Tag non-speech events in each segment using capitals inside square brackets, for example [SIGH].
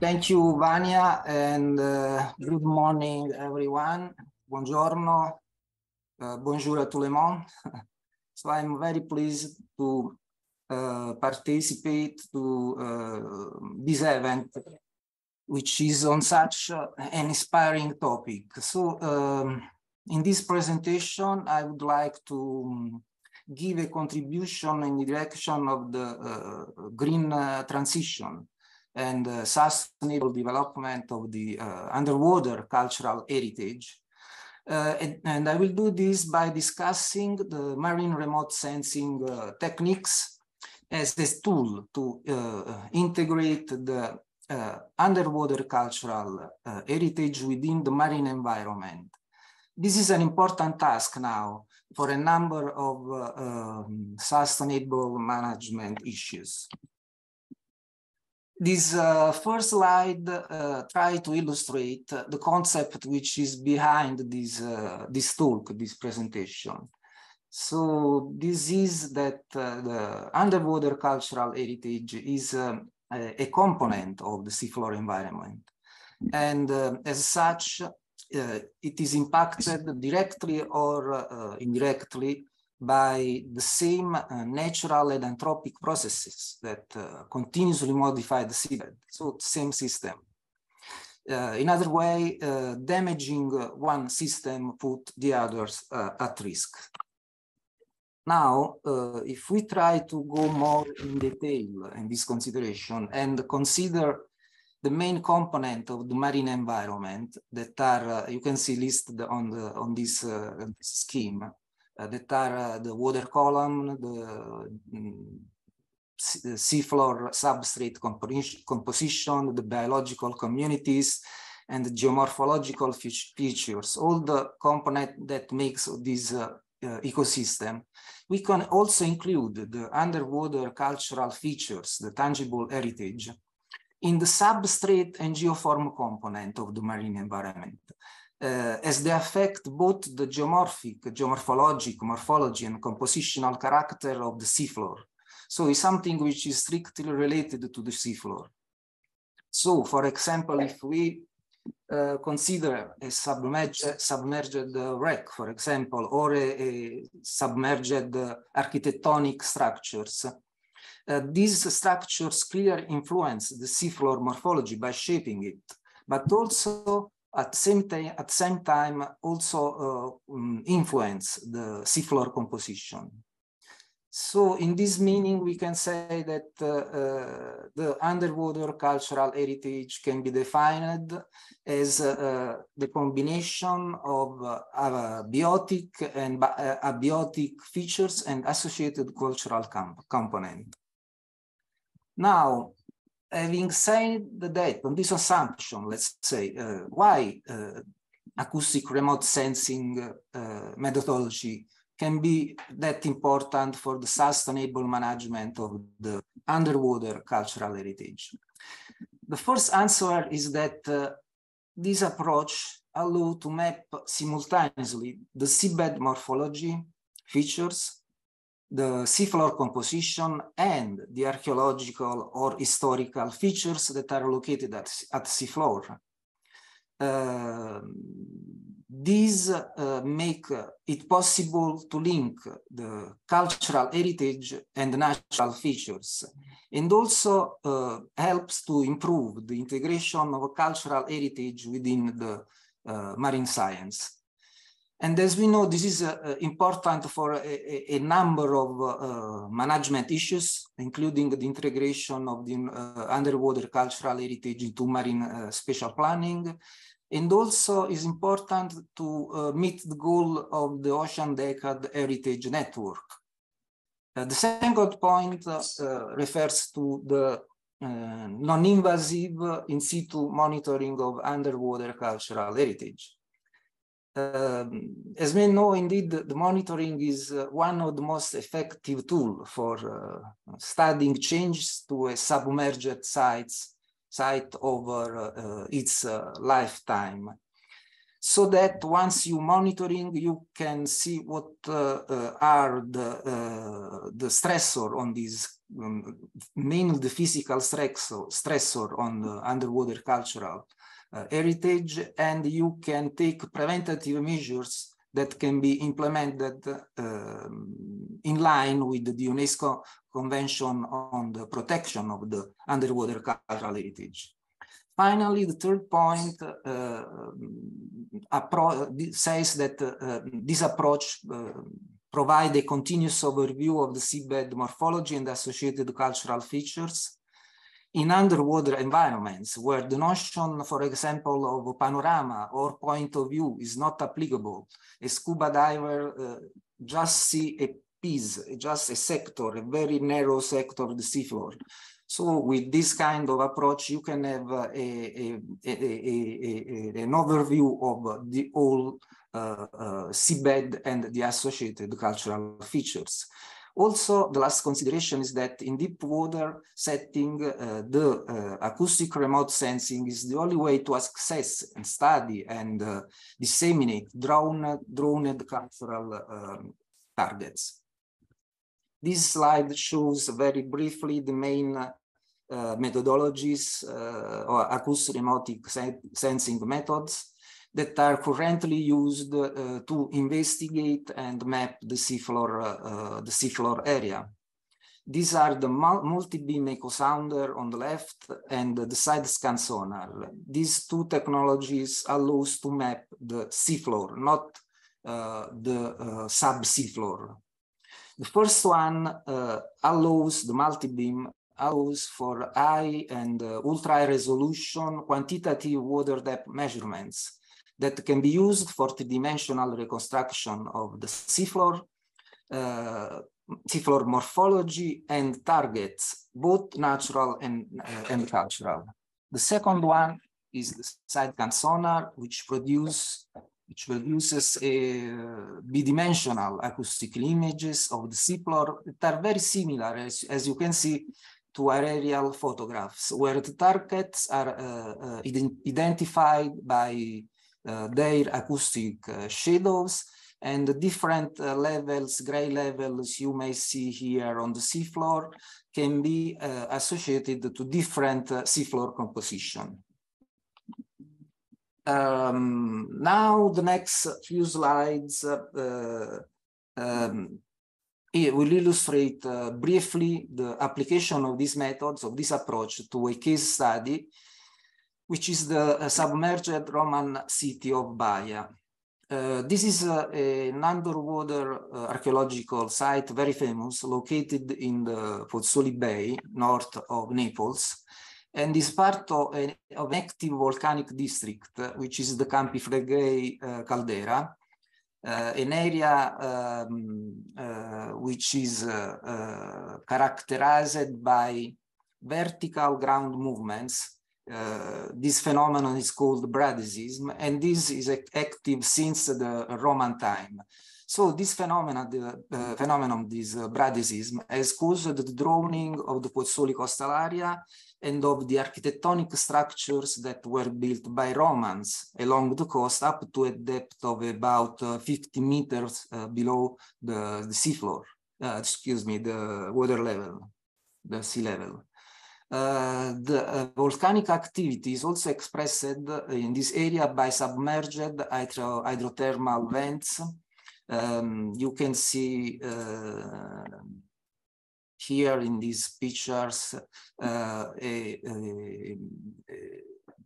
Thank you, Vania, and uh, good morning, everyone. Buongiorno. Uh, bonjour à tout le monde. [LAUGHS] so I'm very pleased to uh, participate to uh, this event, which is on such uh, an inspiring topic. So um, in this presentation, I would like to um, give a contribution in the direction of the uh, green transition and uh, sustainable development of the uh, underwater cultural heritage. Uh, and, and, I will do this by discussing the marine remote sensing uh, techniques as this tool to uh, uh, integrate the underwater cultural heritage within the marine environment. This is an important task now for a number of um, sustainable management issues. This uh, first slide uh, try to illustrate the concept which is behind this, uh, this talk, this presentation. So this is that uh, the underwater cultural heritage is um, a, a, component of the seafloor environment. And uh, as such, uh, it is impacted directly or indirectly by the same uh, natural and anthropic processes that uh, continuously modify the seabed. So same system. Uh, in other way, uh, damaging one system put the others uh, at risk. Now, uh, if we try to go more in detail in this consideration and consider the main component of the marine environment that are, you can see listed on, the, on this scheme, that are eh, the water column, the um, seafloor substrate composition, the biological communities, and the geomorphological features, all the component that makes this uh, uh, ecosystem. We can also include the underwater cultural features, the tangible heritage, in the substrate and geoform component of the marine environment uh, as they affect both the geomorphic, geomorphologic, morphology, and compositional character of the seafloor. So it's something which is strictly related to the seafloor. So, for example, if we uh, consider a submerged, submerged wreck, for example, or a, a submerged architectonic structures. Eh, these structures clearly influence the seafloor morphology by shaping it, but also at same time at same time also uh, um, influence the seafloor composition. So in this meaning, we can say that uh, uh, the underwater cultural heritage can be defined as uh, uh, the combination of uh, abiotic and abiotic features and associated cultural comp component. Now, having said that, on this assumption, let's say, uh, why uh, acoustic remote sensing uh, methodology can be that important for the sustainable management of the underwater cultural heritage? The first answer is that uh, this approach allows to map simultaneously the seabed morphology, features, the seafloor composition and the archaeological or historical features that are located at, at seafloor. Uh, these uh, make it possible to link the cultural heritage and natural features, and also uh, helps to improve the integration of cultural heritage within the uh, marine science. And as we know, this is uh, uh important for a, a number of uh, management issues, including the integration of the uh, underwater cultural heritage into marine uh, spatial planning. And also is important to uh, meet the goal of the Ocean Decade Heritage Network. the second point refers to the non-invasive in situ monitoring of underwater cultural heritage um, as we know, indeed, the monitoring is uh, one of the most effective tools for uh, studying changes to a submerged site site over uh, uh its uh, lifetime. So that once you monitoring, you can see what uh, are the, the stressor on these, um, mainly the physical stressor, stressor on the underwater cultural uh, heritage and you can take preventative measures that can be implemented uh, in line with the UNESCO Convention on the Protection of the Underwater Cultural Heritage. Finally, the third point uh, um, says that uh, um, this approach uh, provides a continuous overview of the seabed morphology and associated cultural features in underwater environments where the notion, for example, of panorama or point of view is not applicable, a scuba diver uh, just see a piece, just a sector, a very narrow sector of the seafloor. So with this kind of approach, you can have a, a, a, an overview of the whole uh, uh, seabed and the associated cultural features. Also, the last consideration is that in deep water setting, uh, the uh, acoustic remote sensing is the only way to access and study and uh, disseminate drone, droned cultural um, targets. This slide shows very briefly the main uh, methodologies uh, or acoustic remote sensing methods that are currently used uh, to investigate and map the seafloor, uh, uh the seafloor area. These are the multi-beam echo sounder on the left and the side scan sonar. These two technologies allow us to map the seafloor, not uh, the uh, sub seafloor. The first one uh, allows the multi-beam allows for high and uh, ultra-high resolution quantitative water depth measurements that can be used for three-dimensional reconstruction of the seafloor, uh, seafloor morphology and targets, both natural and, uh, and cultural. The second one is the sidecam sonar, which produce which produces a uh, bidimensional acoustical images of the seafloor that are very similar, as, as you can see, to aerial photographs, where the targets are uh, uh, ident identified by uh, their acoustic uh, shadows and the different uh, levels, gray levels you may see here on the seafloor can be associated to different seafloor composition. Um, now the next few slides um, it will illustrate uh, briefly the application of these methods, of this approach to a case study which is the submerged Roman city of Baia. Uh, this is uh, an underwater uh, archaeological site, very famous, located in the Pozzoli Bay, north of Naples, and is part of an, of an active volcanic district, which is the Campi Flegrei uh, caldera, uh, an area um, uh, which is characterized by vertical ground movements uh, this phenomenon is called Bradisism, and this is active since the Roman time. So this phenomenon, the uh, phenomenon, this uh, has caused the drowning of the Pozzoli coastal area and of the architectonic structures that were built by Romans along the coast up to a depth of about uh, 50 meters uh, below the, the seafloor, uh, excuse me, the water level, the sea level. Uh, the uh, volcanic activity is also expressed in this area by submerged hydro hydrothermal vents. Um, you can see uh, here in these pictures, uh, a, a, a,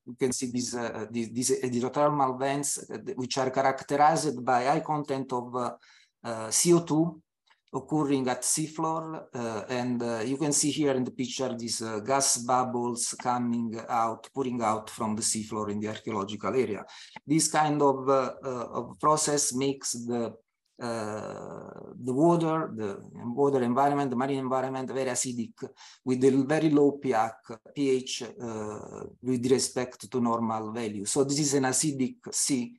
you can see these, uh, these, these, hydrothermal vents, which are characterized by high content of uh, CO2 occurring at seafloor. Uh, and uh, you can see here in the picture these uh, gas bubbles coming out, pouring out from the seafloor in the archaeological area. This kind of, uh, uh, of process makes the uh, the water, the water environment, the marine environment, very acidic with a very low pH, pH with respect to normal value. So this is an acidic sea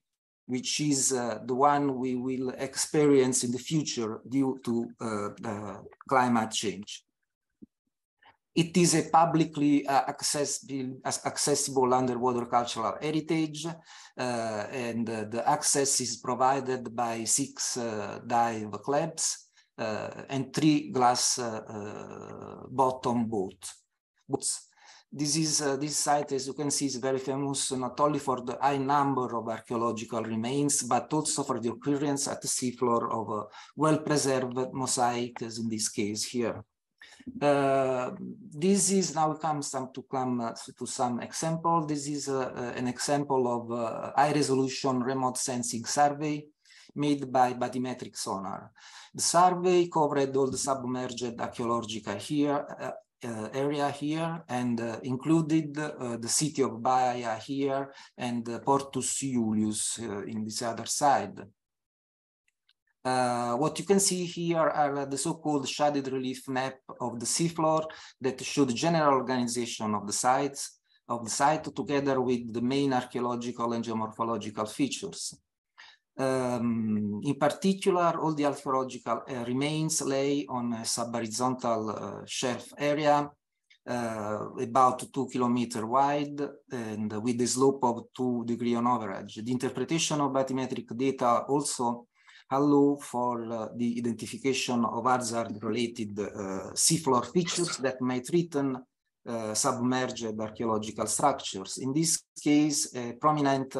which is uh, the one we will experience in the future due to uh, climate change. It is a publicly uh, accessible, accessible, underwater cultural heritage, uh, and uh, the access is provided by six dive clubs and three glass bottom boat, boats this is uh, this site, as you can see, is very famous not only for the high number of archaeological remains, but also for the occurrence at the seafloor of well-preserved mosaic, as in this case here. Uh, this is now comes some to come uh, to some example. This is uh, uh, an example of high-resolution remote sensing survey made by bathymetric sonar. The survey covered all the submerged archaeological here, uh, area here and uh, included uh, the city of Baia here and Portus Iulius in this other side. Uh, what you can see here are the so-called shaded relief map of the seafloor that show the general organization of the sites of the site together with the main archaeological and geomorphological features. Um, in particular, all the archaeological uh, remains lay on a subhorizontal uh, shelf area uh, about two kilometer wide and with a slope of two degrees on average. The interpretation of bathymetric data also allow for the identification of hazard-related seafloor features that may threaten submerged archaeological structures. In this case, a prominent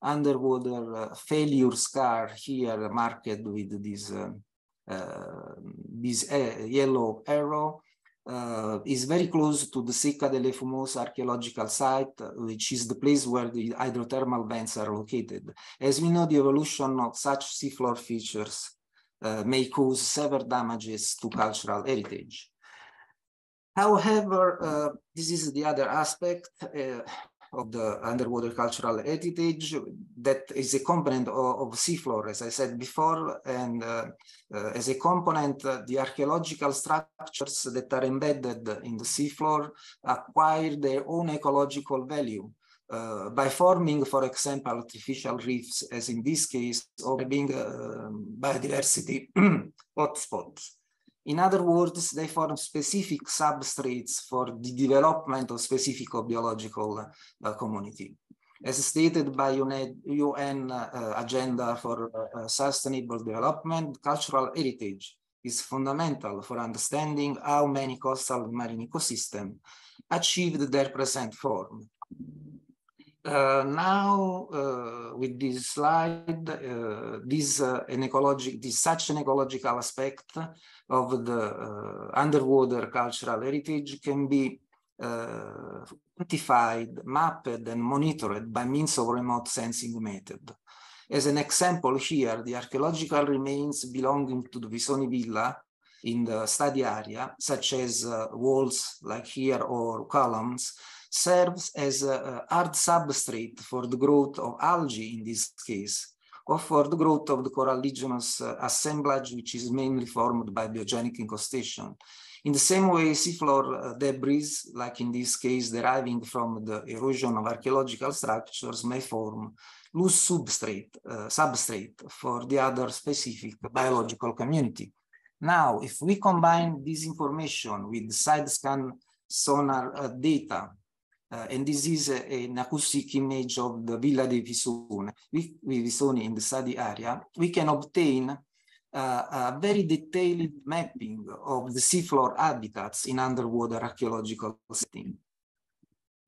underwater uh, failure scar here marked with this, uh, uh, this yellow arrow uh, is very close to the Sicca delle Fumose archaeological site, which is the place where the hydrothermal vents are located. As we know, the evolution of such seafloor features uh, may cause severe damages to cultural heritage. However, uh, this is the other aspect of the underwater cultural heritage that is a component of, of seafloor, as I said before. And uh, uh, as a component, uh, the archaeological structures that are embedded in the seafloor acquire their own ecological value. Uh, by forming, for example, artificial reefs, as in this case, or being uh, um, biodiversity [CLEARS THROAT] hotspots. In other words, they form specific substrates for the development of specific biological uh, community. As stated by UN, UN uh, Agenda for uh, Sustainable Development, cultural heritage is fundamental for understanding how many coastal marine ecosystems achieved their present form. Uh, now, uh, with this slide, uh, this, uh, an ecologic, this, such an ecological aspect of the uh, underwater cultural heritage can be uh, quantified, mapped, and monitored by means of remote sensing method. As an example here, the archaeological remains belonging to the Visoni Villa in the study area, such as uh, walls like here or columns, serves as a, a hard substrate for the growth of algae in this case, or for the growth of the coralligenous assemblage, which is mainly formed by biogenic incrustation. In the same way, seafloor uh, debris, like in this case deriving from the erosion of archaeological structures, may form loose substrate, uh, substrate for the other specific biological community. Now, if we combine this information with side scan sonar uh, data uh, and this is a an acoustic image of the Villa di Visone. Visone in the study area, we can obtain uh, a very detailed mapping of the seafloor habitats in underwater archaeological setting.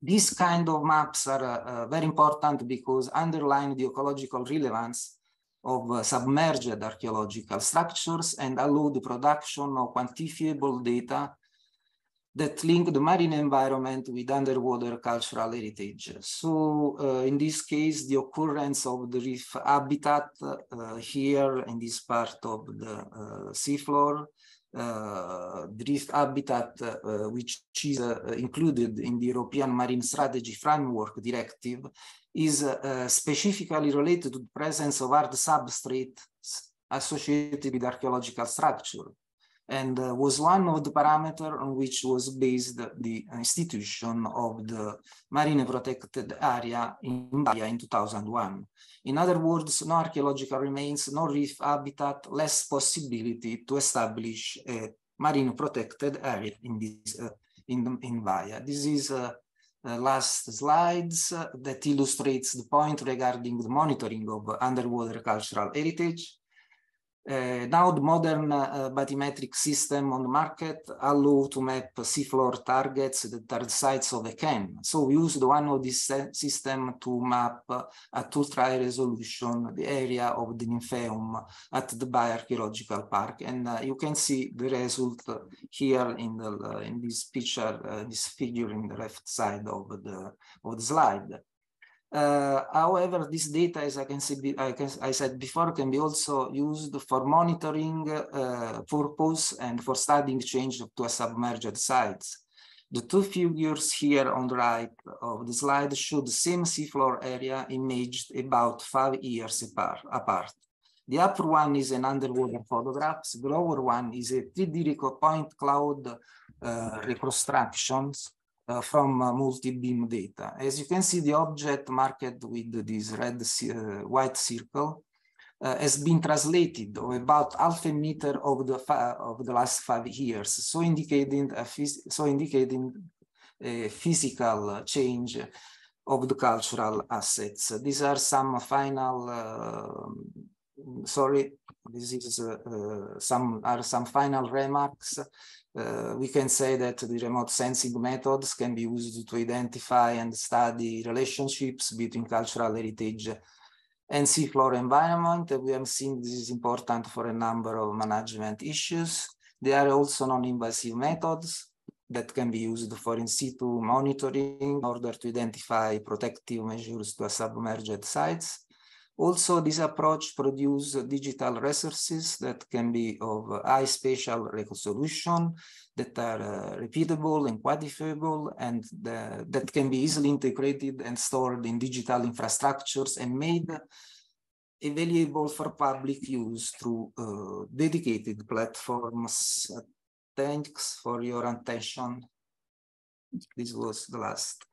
These kind of maps are uh, uh, very important because underline the ecological relevance of uh, submerged archaeological structures and allow the production of quantifiable data that link the marine environment with underwater cultural heritage. So uh, in this case, the occurrence of the reef habitat uh, here in this part of the uh, seafloor, uh, the reef habitat, uh, which is uh, included in the European Marine Strategy Framework Directive, is specifically related to the presence of hard substrates associated with archaeological structure and uh, was one of the parameters on which was based the institution of the marine protected area in Bahia in 2001. In other words, no archaeological remains, no reef habitat, less possibility to establish a marine protected area in this uh, in, in Bahia. This is uh, uh, last slides uh, that illustrates the point regarding the monitoring of underwater cultural heritage. Uh, now the modern uh, uh, bathymetric system on the market allow to map seafloor targets that are the sites of a can. So we used one of these system to map at ultra-high resolution the area of the Nymphaeum at the Bioarchaeological Park. And you can see the result here in, the, in this picture, this figure in the left side of the, of the slide. Uh, however, this data, as I can see, I, can, I, said before, can be also used for monitoring uh, purpose and for studying change to a submerged sites. The two figures here on the right of the slide show the same seafloor area imaged about five years apart. The upper one is an underwater photograph, the lower one is a 3D point cloud uh, reconstructions uh, from uh, multi-beam data. As you can see, the object marked with this red uh, white circle uh, has been translated of about half a meter over the of the last five years, so indicating a so indicating a physical change of the cultural assets. These are some final. Uh, sorry, this is uh, some are some final remarks uh, we can say that the remote sensing methods can be used to identify and study relationships between cultural heritage and seafloor environment. We have seen this is important for a number of management issues. There are also non-invasive methods that can be used for in situ monitoring in order to identify protective measures to submerged sites. Also, this approach produces digital resources that can be of high spatial resolution, that are uh, repeatable and quantifiable, and the, that can be easily integrated and stored in digital infrastructures and made available for public use through uh, dedicated platforms. Thanks for your attention. This was the last.